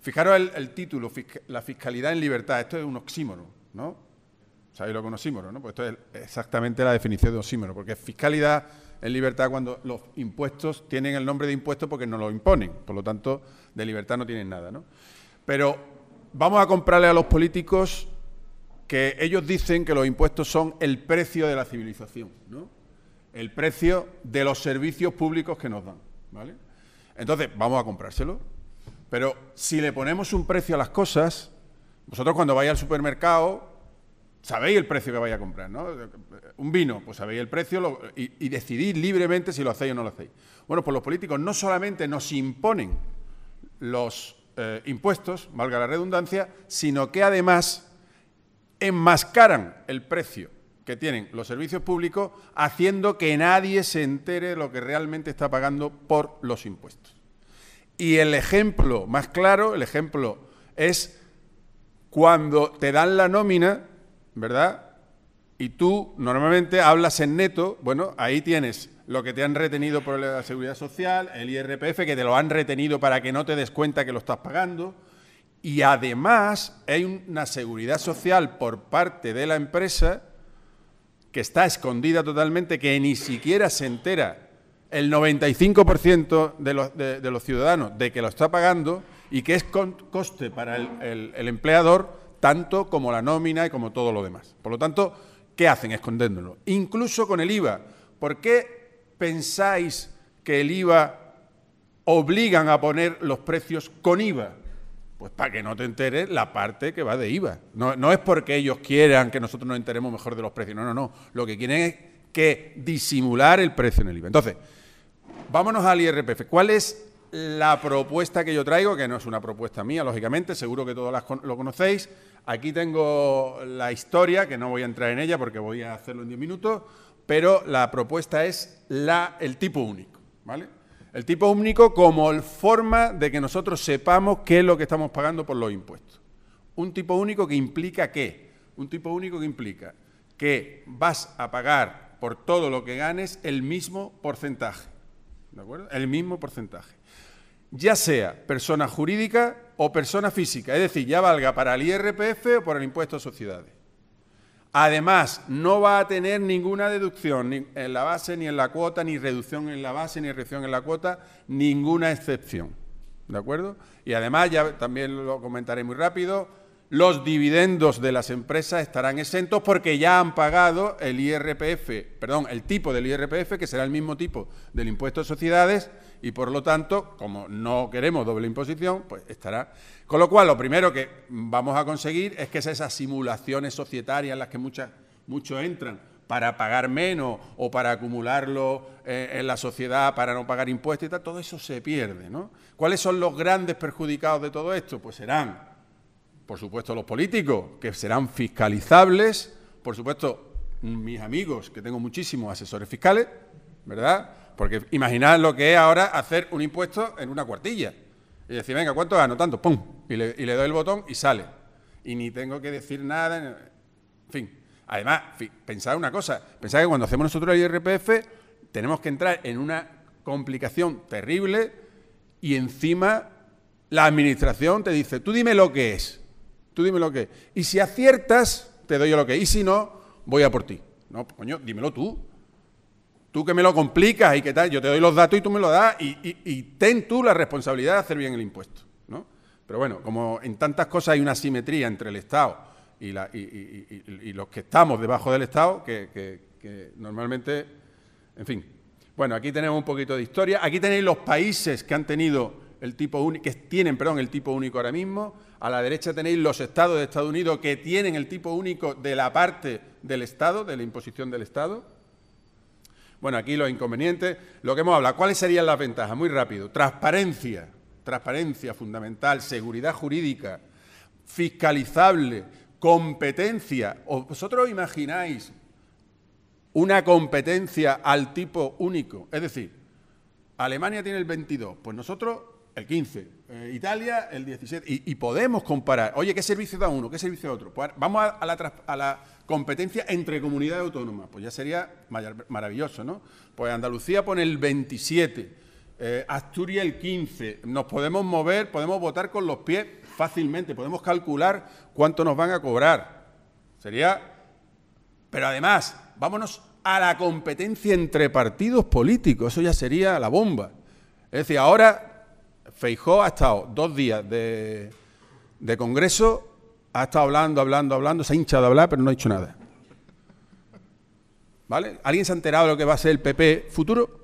Fijaros el, título, la fiscalidad en libertad. Esto es un oxímono, ¿no? ¿Sabéis lo que es un oxímono? ¿no? Pues esto es exactamente la definición de oxímono, porque fiscalidad en libertad cuando los impuestos tienen el nombre de impuestos porque no lo imponen. Por lo tanto, de libertad no tienen nada, ¿no? Pero vamos a comprarle a los políticos que ellos dicen que los impuestos son el precio de la civilización, ¿no? El precio de los servicios públicos que nos dan, ¿vale? Entonces, vamos a comprárselo. Pero si le ponemos un precio a las cosas, vosotros cuando vais al supermercado sabéis el precio que vais a comprar, ¿no? Un vino, pues sabéis el precio y, decidís libremente si lo hacéis o no lo hacéis. Bueno, pues los políticos no solamente nos imponen los eh, impuestos, valga la redundancia, sino que además enmascaran el precio que tienen los servicios públicos haciendo que nadie se entere de lo que realmente está pagando por los impuestos. Y el ejemplo más claro, el ejemplo es cuando te dan la nómina, ¿verdad? Y tú normalmente hablas en neto, bueno, ahí tienes lo que te han retenido por la seguridad social, el IRPF, que te lo han retenido para que no te des cuenta que lo estás pagando. Y además hay una seguridad social por parte de la empresa que está escondida totalmente, que ni siquiera se entera el 95% de los, ciudadanos de que lo está pagando y que es coste para el, empleador tanto como la nómina y como todo lo demás. Por lo tanto, ¿qué hacen escondiéndolo? Incluso con el IVA. ¿Por qué pensáis que el IVA obligan a poner los precios con IVA? Pues para que no te enteres la parte que va de IVA. No, no es porque ellos quieran que nosotros nos enteremos mejor de los precios. No, no, no. Lo que quieren es que disimular el precio en el IVA. Entonces, vámonos al IRPF. ¿Cuál es la propuesta que yo traigo? Que no es una propuesta mía, lógicamente, seguro que todos las lo conocéis. Aquí tengo la historia, que no voy a entrar en ella porque voy a hacerlo en 10 minutos, pero la propuesta es el tipo único, ¿vale? El tipo único como forma de que nosotros sepamos qué es lo que estamos pagando por los impuestos. Un tipo único que implica qué? Un tipo único que implica que vas a pagar por todo lo que ganes el mismo porcentaje. ¿de acuerdo? El mismo porcentaje. Ya sea persona jurídica o persona física, es decir, ya valga para el IRPF o para el impuesto a sociedades. Además, no va a tener ninguna deducción en la base ni en la cuota, ni reducción en la base, ni reducción en la cuota, ninguna excepción. ¿De acuerdo? Y además, ya también lo comentaré muy rápido, los dividendos de las empresas estarán exentos porque ya han pagado el IRPF, perdón, el tipo del IRPF, que será el mismo tipo del impuesto de sociedades, y por lo tanto, como no queremos doble imposición, pues estará. Con lo cual, lo primero que vamos a conseguir es que esas simulaciones societarias en las que muchos entran para pagar menos o para acumularlo eh, en la sociedad para no pagar impuestos y tal, todo eso se pierde. ¿no? ¿Cuáles son los grandes perjudicados de todo esto? Pues serán por supuesto los políticos, que serán fiscalizables, por supuesto mis amigos, que tengo muchísimos asesores fiscales, ¿verdad? Porque imaginad lo que es ahora hacer un impuesto en una cuartilla. Y decir, venga, ¿cuánto gano? Tanto, ¡pum! Y le, y le doy el botón y sale. Y ni tengo que decir nada. En fin. Además, pensad una cosa. Pensad que cuando hacemos nosotros el IRPF tenemos que entrar en una complicación terrible y encima la administración te dice, tú dime lo que es. Tú dime lo que Y si aciertas, te doy lo que Y si no, voy a por ti. No, coño, dímelo tú. Tú que me lo complicas y qué tal. Yo te doy los datos y tú me lo das. Y, ten tú la responsabilidad de hacer bien el impuesto. ¿no? Pero bueno, como en tantas cosas hay una simetría entre el Estado y, los que estamos debajo del Estado, que normalmente, en fin. Bueno, aquí tenemos un poquito de historia. Aquí tenéis los países que han tenido el tipo único que tienen perdón, el tipo único ahora mismo. A la derecha tenéis los estados de Estados Unidos que tienen el tipo único de la parte del Estado, de la imposición del Estado. Bueno, aquí los inconvenientes, lo que hemos hablado, ¿cuáles serían las ventajas? Muy rápido. Transparencia, transparencia fundamental, seguridad jurídica, fiscalizable, competencia. ¿O ¿Vosotros imagináis una competencia al tipo único? Es decir, Alemania tiene el 22, pues nosotros el 15, eh, Italia el 17, y, podemos comparar, oye, ¿qué servicio da uno? ¿Qué servicio da otro? Pues vamos a, la, competencia entre comunidades autónomas, pues ya sería maravilloso, ¿no? Pues Andalucía pone el 27, eh, Asturias el 15, nos podemos mover, podemos votar con los pies fácilmente, podemos calcular cuánto nos van a cobrar. Sería... Pero además, vámonos a la competencia entre partidos políticos, eso ya sería la bomba. Es decir, ahora Feijó ha estado dos días de, congreso, ha estado hablando, hablando, hablando, se ha hinchado a hablar, pero no ha dicho nada. ¿Vale? ¿Alguien se ha enterado de lo que va a ser el PP futuro?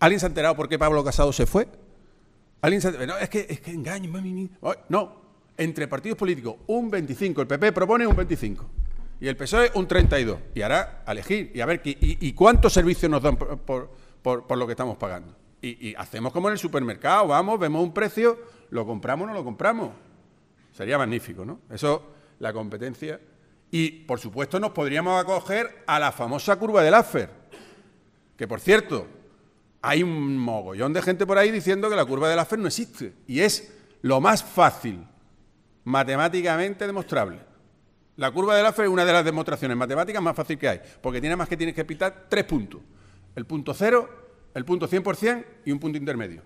¿Alguien se ha enterado por qué Pablo Casado se fue? ¿Alguien se ha enterado? No, es que, es que engaño, mami, No, entre partidos políticos, un 25. El PP propone un 25 y el PSOE un 32. Y hará a elegir y a ver y, cuántos servicios nos dan por lo que estamos pagando. Y, hacemos como en el supermercado, vamos, vemos un precio, lo compramos o no lo compramos. Sería magnífico, ¿no? Eso, la competencia. Y, por supuesto, nos podríamos acoger a la famosa curva de Laffer. Que, por cierto, hay un mogollón de gente por ahí diciendo que la curva de Laffer no existe. Y es lo más fácil, matemáticamente demostrable. La curva de AFER es una de las demostraciones matemáticas más fácil que hay, porque tiene más que tienes que pitar tres puntos. El punto cero el punto 100% y un punto intermedio.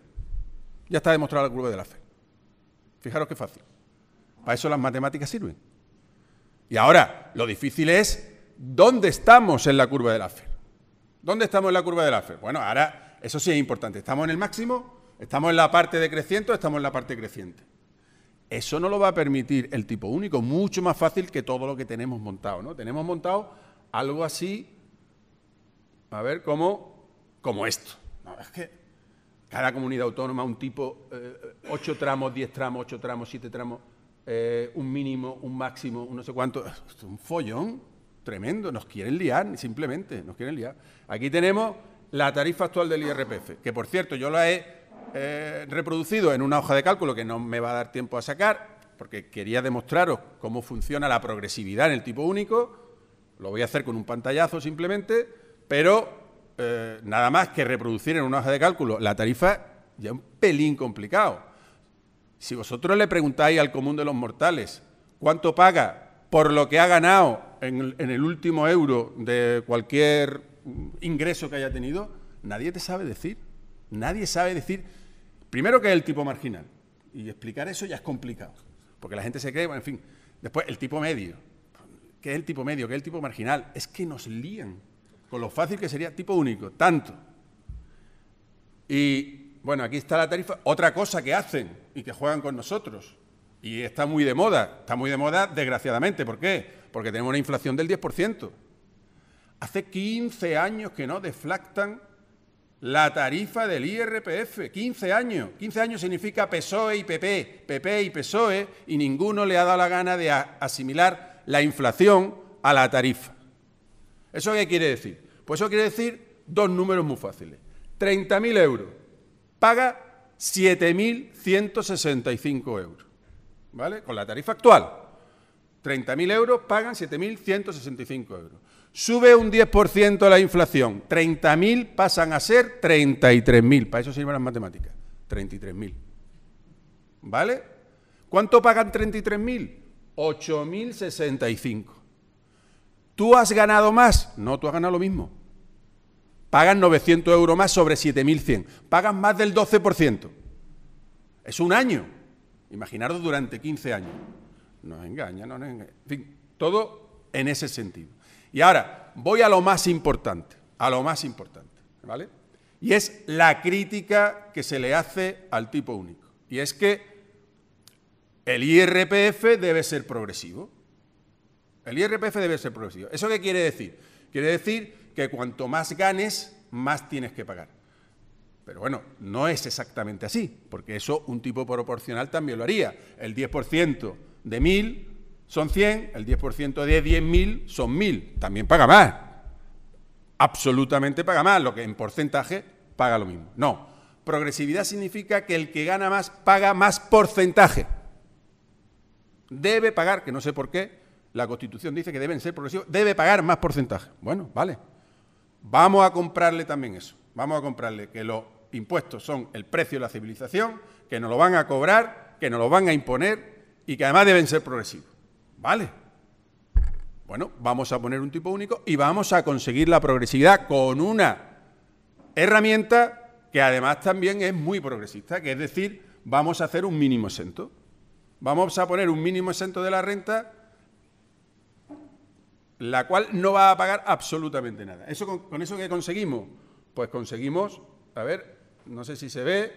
Ya está demostrada la curva de la fe. Fijaros qué fácil. Para eso las matemáticas sirven. Y ahora, lo difícil es dónde estamos en la curva de la fe. ¿Dónde estamos en la curva de la fe? Bueno, ahora, eso sí es importante. ¿Estamos en el máximo? ¿Estamos en la parte decreciente o estamos en la parte creciente? Eso no lo va a permitir el tipo único, mucho más fácil que todo lo que tenemos montado, ¿no? Tenemos montado algo así, a ver, cómo como esto. es que cada comunidad autónoma, un tipo, 8 eh, ocho tramos, diez tramos, ocho tramos, siete tramos, eh, un mínimo, un máximo, un no sé cuánto. Es un follón tremendo. Nos quieren liar, simplemente, nos quieren liar. Aquí tenemos la tarifa actual del IRPF, que por cierto yo la he eh, reproducido en una hoja de cálculo que no me va a dar tiempo a sacar, porque quería demostraros cómo funciona la progresividad en el tipo único. Lo voy a hacer con un pantallazo simplemente, pero eh, nada más que reproducir en una hoja de cálculo la tarifa, ya es un pelín complicado. Si vosotros le preguntáis al común de los mortales cuánto paga por lo que ha ganado en, el último euro de cualquier ingreso que haya tenido, nadie te sabe decir. Nadie sabe decir, primero que es el tipo marginal. Y explicar eso ya es complicado. Porque la gente se cree, bueno, en fin. Después, el tipo medio. ¿Qué es el tipo medio? ¿Qué es el tipo marginal? Es que nos lían. Con lo fácil que sería tipo único, tanto. Y bueno, aquí está la tarifa. Otra cosa que hacen y que juegan con nosotros. Y está muy de moda. Está muy de moda, desgraciadamente. ¿Por qué? Porque tenemos una inflación del 10%. Hace 15 años que no deflactan la tarifa del IRPF. 15 años. 15 años significa PSOE y PP, PP y PSOE, y ninguno le ha dado la gana de asimilar la inflación a la tarifa. ¿Eso qué quiere decir? Pues eso quiere decir dos números muy fáciles. 30.000 euros. Paga 7.165 euros. ¿Vale? Con la tarifa actual. 30.000 euros pagan 7.165 euros. Sube un 10% la inflación. 30.000 pasan a ser 33.000. Para eso sirven las matemáticas. 33.000. ¿Vale? ¿Cuánto pagan 33.000? 8.065. ¿Tú has ganado más? No, tú has ganado lo mismo. Pagan 900 euros más sobre 7.100. Pagan más del 12%. Es un año. Imaginaros durante 15 años. Nos engaña, no nos engaña. En fin, todo en ese sentido. Y ahora, voy a lo más importante. A lo más importante. ¿Vale? Y es la crítica que se le hace al tipo único. Y es que el IRPF debe ser progresivo. El IRPF debe ser progresivo. ¿Eso qué quiere decir? Quiere decir que cuanto más ganes, más tienes que pagar. Pero bueno, no es exactamente así, porque eso un tipo proporcional también lo haría. El 10% de 1.000 son 100, el 10% de 10.000 son 1.000. También paga más. Absolutamente paga más, lo que en porcentaje paga lo mismo. No, progresividad significa que el que gana más paga más porcentaje. Debe pagar, que no sé por qué, la Constitución dice que deben ser progresivos, debe pagar más porcentaje. Bueno, vale. Vamos a comprarle también eso. Vamos a comprarle que los impuestos son el precio de la civilización, que nos lo van a cobrar, que nos lo van a imponer y que además deben ser progresivos. Vale. Bueno, vamos a poner un tipo único y vamos a conseguir la progresividad con una herramienta que además también es muy progresista, que es decir, vamos a hacer un mínimo exento. Vamos a poner un mínimo exento de la renta la cual no va a pagar absolutamente nada. ¿Eso con, eso que conseguimos? Pues conseguimos, a ver, no sé si se ve,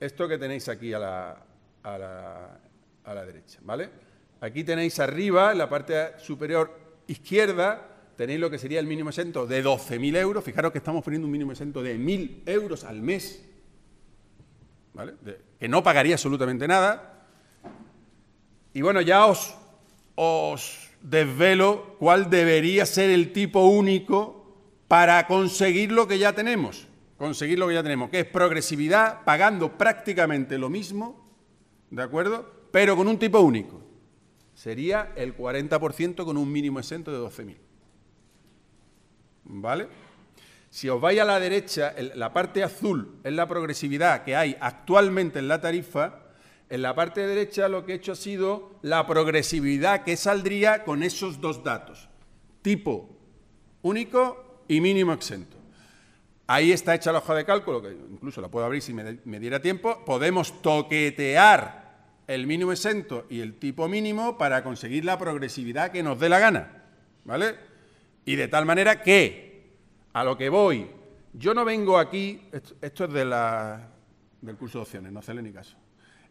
esto que tenéis aquí a la, a la, derecha, ¿vale? Aquí tenéis arriba, en la parte superior izquierda, tenéis lo que sería el mínimo exento de 12.000 euros. Fijaros que estamos poniendo un mínimo exento de 1.000 euros al mes, ¿vale? que no pagaría absolutamente nada. Y bueno, ya os, os desvelo cuál debería ser el tipo único para conseguir lo que ya tenemos, conseguir lo que ya tenemos, que es progresividad pagando prácticamente lo mismo, ¿de acuerdo? Pero con un tipo único. Sería el 40% con un mínimo exento de 12.000. ¿Vale? Si os vais a la derecha, la parte azul es la progresividad que hay actualmente en la tarifa en la parte derecha lo que he hecho ha sido la progresividad que saldría con esos dos datos, tipo único y mínimo exento. Ahí está hecha la hoja de cálculo, que incluso la puedo abrir si me, diera tiempo. Podemos toquetear el mínimo exento y el tipo mínimo para conseguir la progresividad que nos dé la gana, ¿vale? Y de tal manera que, a lo que voy, yo no vengo aquí, esto, es del curso de opciones, no hacerle ni caso.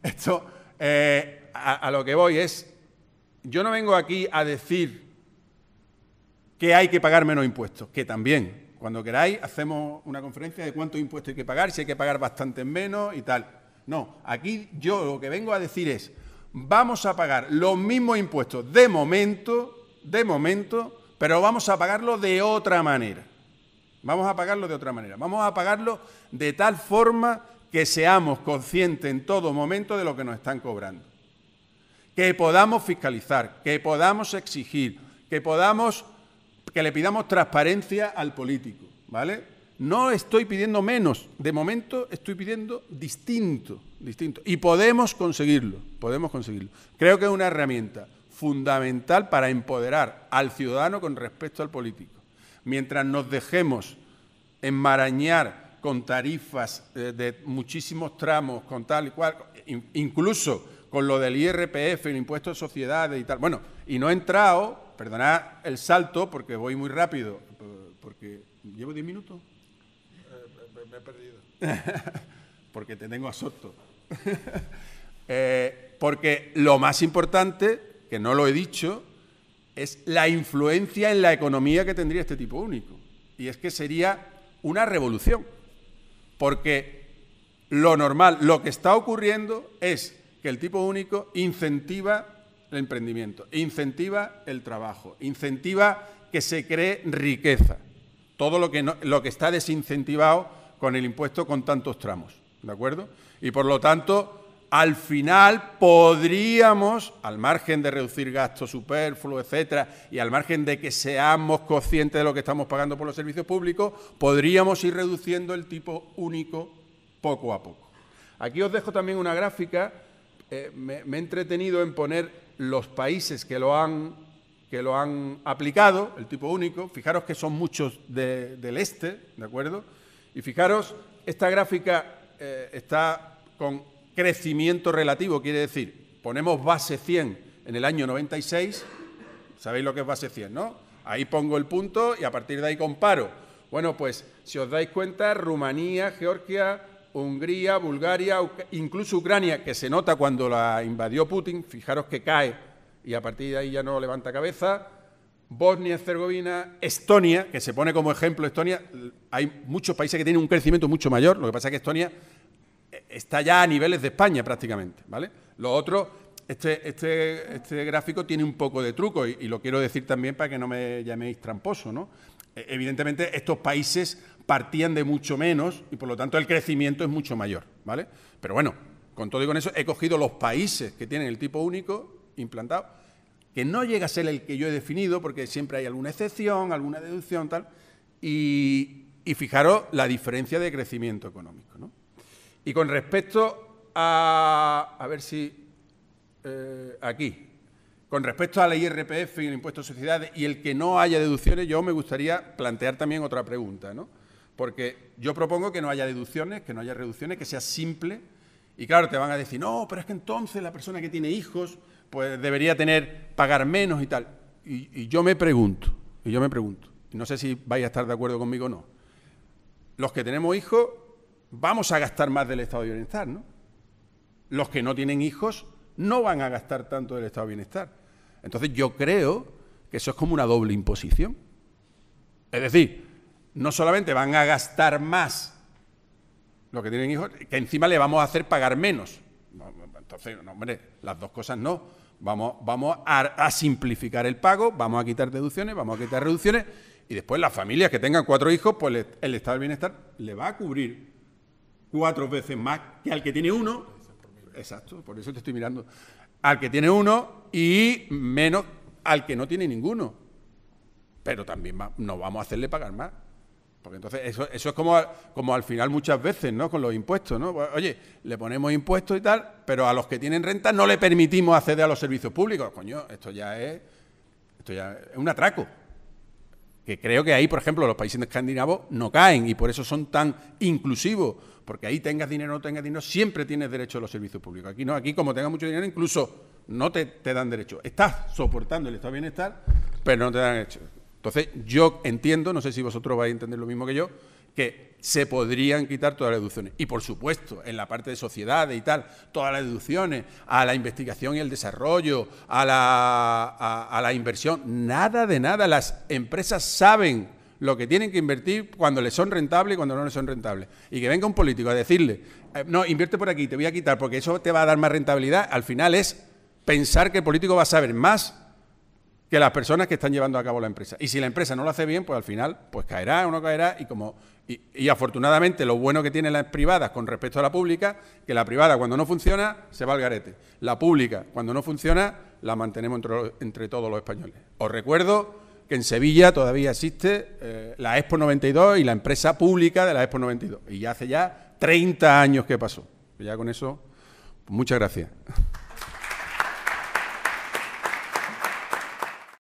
Esto, eh, a, lo que voy es, yo no vengo aquí a decir que hay que pagar menos impuestos, que también, cuando queráis, hacemos una conferencia de cuántos impuestos hay que pagar, si hay que pagar bastante menos y tal. No, aquí yo lo que vengo a decir es, vamos a pagar los mismos impuestos de momento, de momento, pero vamos a pagarlo de otra manera. Vamos a pagarlo de otra manera. Vamos a pagarlo de tal forma que seamos conscientes en todo momento de lo que nos están cobrando, que podamos fiscalizar, que podamos exigir, que podamos, que le pidamos transparencia al político, ¿vale? No estoy pidiendo menos, de momento estoy pidiendo distinto, distinto. Y podemos conseguirlo, podemos conseguirlo. Creo que es una herramienta fundamental para empoderar al ciudadano con respecto al político. Mientras nos dejemos enmarañar con tarifas eh, de muchísimos tramos, con tal y cual, incluso con lo del IRPF, el impuesto de sociedades y tal. Bueno, y no he entrado, perdonad el salto porque voy muy rápido, porque llevo 10 minutos. Eh, me he perdido. porque te tengo a eh, porque lo más importante, que no lo he dicho, es la influencia en la economía que tendría este tipo único. Y es que sería una revolución porque lo normal, lo que está ocurriendo es que el tipo único incentiva el emprendimiento, incentiva el trabajo, incentiva que se cree riqueza, todo lo que, lo que está desincentivado con el impuesto con tantos tramos, ¿de acuerdo? Y por lo tanto, al final podríamos, al margen de reducir gastos superfluos, etcétera, y al margen de que seamos conscientes de lo que estamos pagando por los servicios públicos, podríamos ir reduciendo el tipo único poco a poco. Aquí os dejo también una gráfica. Eh, me, he entretenido en poner los países que lo han, que lo han aplicado, el tipo único. Fijaros que son muchos del este, ¿de acuerdo? Y fijaros, esta gráfica eh, está con crecimiento relativo, quiere decir, ponemos base 100 en el año 96, sabéis lo que es base 100, ¿no? Ahí pongo el punto y a partir de ahí comparo. Bueno, pues si os dais cuenta, Rumanía, Georgia, Hungría, Bulgaria, incluso Ucrania, que se nota cuando la invadió Putin, fijaros que cae y a partir de ahí ya no levanta cabeza, Bosnia, y Herzegovina, Estonia, que se pone como ejemplo Estonia, hay muchos países que tienen un crecimiento mucho mayor, lo que pasa es que Estonia está ya a niveles de España prácticamente, ¿vale? Lo otro, este, este, este gráfico tiene un poco de truco y, lo quiero decir también para que no me llaméis tramposo, ¿no? E, evidentemente, estos países partían de mucho menos y por lo tanto el crecimiento es mucho mayor, ¿vale? Pero bueno, con todo y con eso he cogido los países que tienen el tipo único implantado, que no llega a ser el que yo he definido porque siempre hay alguna excepción, alguna deducción, tal, y, y fijaros la diferencia de crecimiento económico, ¿no? Y con respecto a... A ver si... Eh, aquí. Con respecto a la IRPF y el impuesto de sociedades y el que no haya deducciones, yo me gustaría plantear también otra pregunta, ¿no? Porque yo propongo que no haya deducciones, que no haya reducciones, que sea simple. Y claro, te van a decir, no, pero es que entonces la persona que tiene hijos, pues debería tener, pagar menos y tal. Y, yo me pregunto, y yo me pregunto, no sé si vais a estar de acuerdo conmigo o no, los que tenemos hijos vamos a gastar más del estado de bienestar, ¿no? Los que no tienen hijos no van a gastar tanto del estado de bienestar. Entonces yo creo que eso es como una doble imposición. Es decir, no solamente van a gastar más los que tienen hijos, que encima le vamos a hacer pagar menos. Entonces, no, hombre, las dos cosas no. Vamos, a, simplificar el pago, vamos a quitar deducciones, vamos a quitar reducciones y después las familias que tengan cuatro hijos, pues el Estado de Bienestar le va a cubrir cuatro veces más que al que tiene uno. Exacto, por eso te estoy mirando. Al que tiene uno y menos al que no tiene ninguno. Pero también nos no vamos a hacerle pagar más. Porque entonces eso, eso es como, como al final muchas veces, ¿no? Con los impuestos, ¿no? Pues, oye, le ponemos impuestos y tal, pero a los que tienen renta no le permitimos acceder a los servicios públicos. Coño, esto ya es, esto ya es un atraco que creo que ahí, por ejemplo, los países escandinavos no caen y por eso son tan inclusivos, porque ahí tengas dinero o no tengas dinero, siempre tienes derecho a los servicios públicos. Aquí no, aquí como tengas mucho dinero, incluso no te, te dan derecho. Estás soportando el estado de bienestar, pero no te dan derecho. Entonces, yo entiendo, no sé si vosotros vais a entender lo mismo que yo, que se podrían quitar todas las deducciones. Y por supuesto, en la parte de sociedad y tal, todas las deducciones a la investigación y el desarrollo, a la, a la inversión, nada de nada. Las empresas saben lo que tienen que invertir cuando les son rentables y cuando no les son rentables. Y que venga un político a decirle, eh, no, invierte por aquí, te voy a quitar porque eso te va a dar más rentabilidad, al final es pensar que el político va a saber más que las personas que están llevando a cabo la empresa. Y si la empresa no lo hace bien, pues al final pues caerá o no caerá y como y, afortunadamente lo bueno que tienen las privadas con respecto a la pública, que la privada cuando no funciona se va al garete. La pública cuando no funciona la mantenemos entre, todos los españoles. Os recuerdo que en Sevilla todavía existe eh, la Expo 92 y la empresa pública de la Expo 92. Y ya hace ya 30 años que pasó. Ya con eso, pues muchas gracias.